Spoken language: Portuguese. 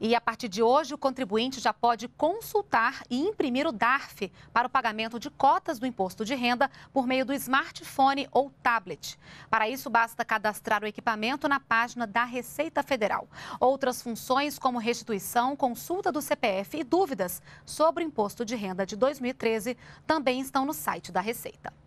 E a partir de hoje, o contribuinte já pode consultar e imprimir o DARF para o pagamento de cotas do imposto de renda por meio do smartphone ou tablet. Para isso, basta cadastrar o equipamento na página da Receita Federal. Outras funções, como restituição, consulta do CPF e dúvidas sobre o imposto de renda de 2013, também estão no site da Receita.